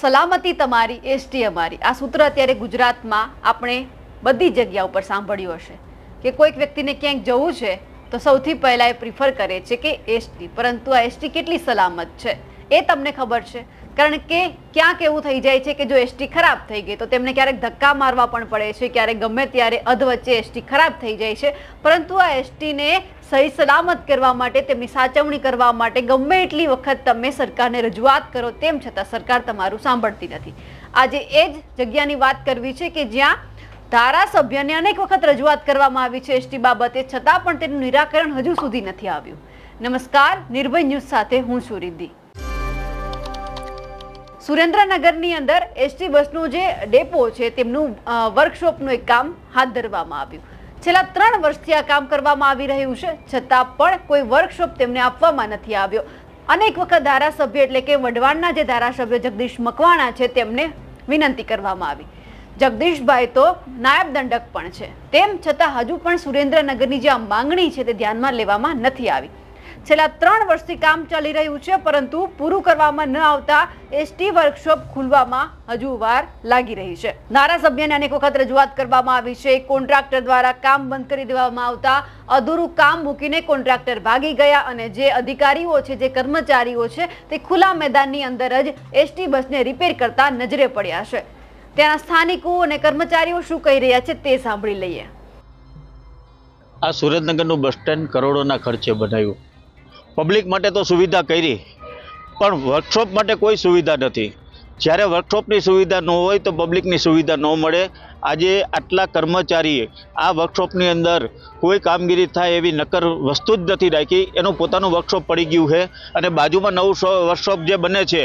સલામતી તમારી એસટી અમારી આ સૂત્ર અત્યારે ગુજરાતમાં આપણે બધી જગ્યા ઉપર સાંભળ્યું હશે કે કોઈક વ્યક્તિને ક્યાંક જવું છે તો સૌથી પહેલાં એ પ્રિફર કરે છે કે એસટી પરંતુ આ એસટી કેટલી સલામત છે એ તમને ખબર છે કારણ કે ક્યાંક એવું થઈ જાય છે કે જો એસટી ખરાબ થઈ ગઈ તો તેમને ક્યારેક ધક્કા મારવા પણ પડે છે ક્યારેક ગમે ત્યારે અધવચ્ચે એસટી ખરાબ થઈ જાય છે પરંતુ આ એસટીને સહી સલામત કરવા માટે તેમની સાચવણી કરવા માટે ગમે એટલી વખત તમે સરકારને રજૂઆત કરો તેમ છતાં સરકાર તમારું સાંભળતી નથી આજે એ જ જગ્યાની વાત કરવી છે કે જ્યાં ધારાસભ્યને અનેક વખત રજૂઆત કરવામાં આવી છે એસટી બાબતે છતાં પણ તેનું નિરાકરણ હજુ સુધી નથી આવ્યું નમસ્કાર નિર્ભય ન્યૂઝ સાથે હું છું રિદ્ધિ સુરેન્દ્રનગરની અંદર એસટી બસનું જે ડેપો છે તેમનું વર્કશોપનું એક કામ હાથ ધરવામાં આવ્યું છેલ્લા ત્રણ વર્ષથી આ કામ કરવામાં આવી રહ્યું છે છતાં પણ કોઈ વર્કશોપ તેમને આપવામાં નથી આવ્યો અનેક વખત ધારાસભ્ય એટલે કે વઢવાણના જે ધારાસભ્ય જગદીશ મકવાણા છે તેમને વિનંતી કરવામાં આવી જગદીશભાઈ તો નાયબ દંડક પણ છે તેમ છતાં હજુ પણ સુરેન્દ્રનગરની જે માંગણી છે તે ધ્યાનમાં લેવામાં નથી આવી છેલ્લા ત્રણ વર્ષથી કામ ચાલી રહ્યું છે પરંતુ પૂરું કરવામાં ન આવતા એસટી વર્કશોપ ખુલવામાં હજુ વાર લાગી રહી છે ધારાસભ્યને અનેક વખત રજૂઆત કરવામાં આવી છે કોન્ટ્રાક્ટર દ્વારા કામ બંધ કરી દેવામાં આવતા અધૂરું કામ મૂકીને કોન્ટ્રાક્ટર ભાગી ગયા અને જે અધિકારીઓ છે જે કર્મચારીઓ છે તે ખુલ્લા મેદાનની અંદર જ એસટી બસને રિપેર કરતા નજરે પડ્યા છે ત્યાં સ્થાનિકો અને કર્મચારીઓ શું કહી રહ્યા છે તે સાંભળી લઈએ આ સુરેન્દ્રનગરનું બસ સ્ટેન્ડ કરોડોના ખર્ચે બનાવ્યું પબ્લિક માટે તો સુવિધા કરી પણ વર્કશોપ માટે કોઈ સુવિધા નથી જ્યારે વર્કશોપની સુવિધા ન હોય તો પબ્લિકની સુવિધા ન મળે આજે આટલા કર્મચારીએ આ વર્કશોપની અંદર કોઈ કામગીરી થાય એવી નક્કર વસ્તુ જ નથી રાખી એનું પોતાનું વર્કશોપ પડી ગયું છે અને બાજુમાં નવું વર્કશોપ જે બને છે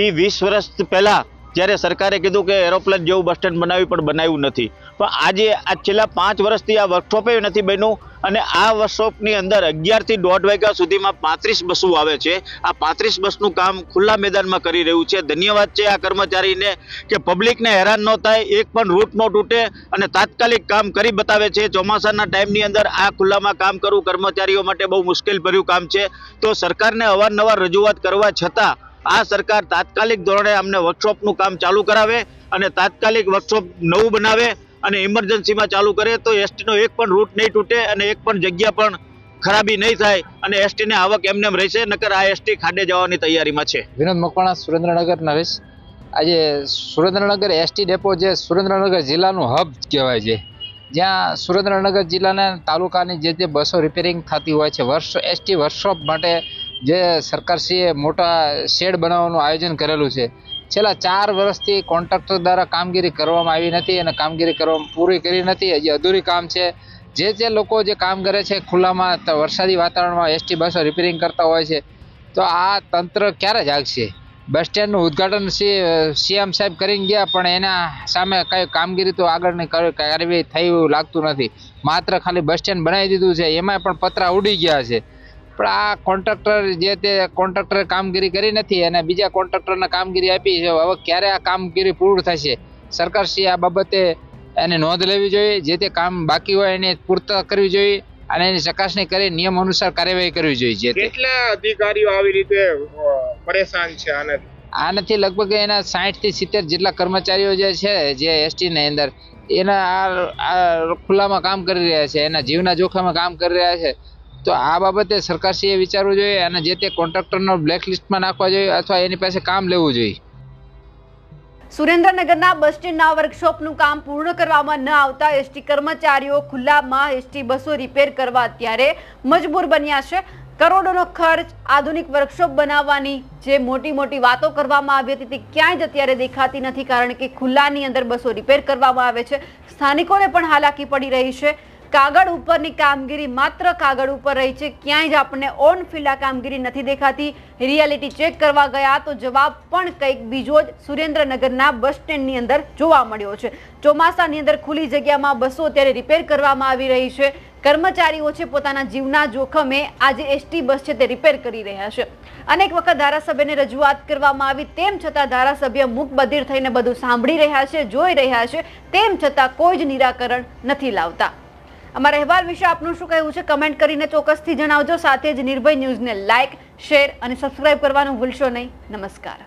એ વીસ વર્ષ પહેલાં જ્યારે સરકારે કીધું કે એરોપ્લેન જેવું બસ સ્ટેન્ડ બનાવ્યું પણ બનાવ્યું નથી પણ આજે આ છેલ્લા પાંચ વર્ષથી આ વર્કશોપે નથી બન્યું અને આ વર્કશોપની અંદર અગિયારથી દોઢ વાગ્યા સુધીમાં પાંત્રીસ બસો આવે છે આ પાંત્રીસ બસનું કામ ખુલ્લા મેદાનમાં કરી રહ્યું છે ધન્યવાદ છે આ કર્મચારીને કે પબ્લિકને હેરાન ન થાય એક પણ રૂટ ન તૂટે અને તાત્કાલિક કામ કરી બતાવે છે ચોમાસાના ટાઈમની અંદર આ ખુલ્લામાં કામ કરવું કર્મચારીઓ માટે બહુ મુશ્કેલ ભર્યું કામ છે તો સરકારને અવારનવાર રજૂઆત કરવા છતાં આ સરકાર તાત્કાલિક ધોરણે અમને વર્કશોપનું કામ ચાલુ કરાવે અને તાત્કાલિક વર્કશોપ નવું બનાવે અને ઇમરજન્સીમાં ચાલુ કરે તો એસટીનો એક પણ રૂટ નહીં તૂટે અને એક પણ જગ્યા પણ ખરાબી નહીં થાય અને એસટીની આવક એમને એમ રહેશે નકર આ એસટી ખાડે જવાની તૈયારીમાં છે વિનોદ મકવાણા સુરેન્દ્રનગર નરેશ આજે સુરેન્દ્રનગર એસટી ડેપો જે સુરેન્દ્રનગર જિલ્લાનું હબ કહેવાય છે જ્યાં સુરેન્દ્રનગર જિલ્લાના તાલુકાની જે જે બસો રિપેરિંગ થતી હોય છે વર્ષ એસટી વર્કશોપ માટે જે સરકારશ્રીએ મોટા શેડ બનાવવાનું આયોજન કરેલું છે છેલ્લા ચાર વર્ષથી કોન્ટ્રાક્ટર દ્વારા કામગીરી કરવામાં આવી નથી અને કામગીરી કરવામાં પૂરી કરી નથી હજી અધૂરી કામ છે જે જે લોકો જે કામ કરે છે ખુલ્લામાં વરસાદી વાતાવરણમાં એસટી બસો રિપેરિંગ કરતા હોય છે તો આ તંત્ર ક્યારે જાગશે બસ સ્ટેન્ડનું ઉદ્ઘાટન સીએમ સાહેબ કરીને ગયા પણ એના સામે કઈ કામગીરી તો આગળની કાર્યવાહી થઈ લાગતું નથી માત્ર ખાલી બસ સ્ટેન્ડ બનાવી દીધું છે એમાં પણ પતરા ઉડી ગયા છે પણ આ કોન્ટ્રાક્ટર જે તે કોન્ટ્રાક્ટરે કામગીરી કરી નથી અને બીજા કોન્ટ્રાક્ટરને કામગીરી આપી છે હવે ક્યારે આ કામગીરી પૂર્ણ થશે સરકારશ્રી આ બાબતે એને નોંધ લેવી જોઈએ જે તે કામ બાકી હોય એને પૂરતા કરવી જોઈએ અને એની ચકાસણી કરી નિયમ અનુસાર કાર્યવાહી કરવી જોઈએ જે કેટલા અધિકારીઓ આવી રીતે પરેશાન છે આનાથી આનાથી લગભગ એના સાઠ થી સિત્તેર જેટલા કર્મચારીઓ જે છે જે એસટી ની અંદર એના આ ખુલ્લામાં કામ કરી રહ્યા છે એના જીવના જોખમમાં કામ કરી રહ્યા છે તો આ બાબતે સરકારશ્રીએ વિચારવું જોઈએ અને જે તે કોન્ટ્રાક્ટરનો બ્લેકલિસ્ટમાં નાખવા જોઈએ અથવા એની પાસે કામ લેવું જોઈએ સુરેન્દ્રનગરના બસ સ્ટેન્ડના વર્કશોપનું કામ પૂર્ણ કરવામાં ન આવતા એસટી કર્મચારીઓ ખુલ્લામાં એસટી બસો રિપેર કરવા અત્યારે મજબૂર બન્યા છે કરોડોનો ખર્ચ આધુનિક વર્કશોપ બનાવવાની જે મોટી મોટી વાતો કરવામાં આવી હતી તે ક્યાંય જ અત્યારે દેખાતી નથી કારણ કે ખુલ્લાની અંદર બસો રિપેર કરવામાં આવે છે સ્થાનિકોને પણ હાલાકી પડી રહી છે કાગળ ઉપરની કામગીરી માત્ર કાગળ ઉપર રહી છે ક્યાંય જ આપણને ઓન ફિલ્ડ આ કામગીરી નથી દેખાતી રિયાલિટી ચેક કરવા ગયા તો જવાબ પણ કંઈક બીજો જ સુરેન્દ્રનગરના બસ સ્ટેન્ડની અંદર જોવા મળ્યો છે ચોમાસાની અંદર ખુલ્લી જગ્યામાં બસો અત્યારે રિપેર કરવામાં આવી રહી છે કર્મચારીઓ છે પોતાના જીવના જોખમે આજે એસટી બસ છે તે રિપેર કરી રહ્યા છે અનેક વખત ધારાસભ્યને રજૂઆત કરવામાં આવી તેમ છતાં ધારાસભ્ય મુખબધિર થઈને બધું સાંભળી રહ્યા છે જોઈ રહ્યા છે તેમ છતાં કોઈ જ નિરાકરણ નથી લાવતા અમારા અહેવાલ વિશે આપનું શું કહેવું છે કમેન્ટ કરીને ચોક્કસથી જણાવજો સાથે જ નિર્ભય ન્યૂઝને લાઇક શેર અને સબસ્ક્રાઇબ કરવાનું ભૂલશો નહીં નમસ્કાર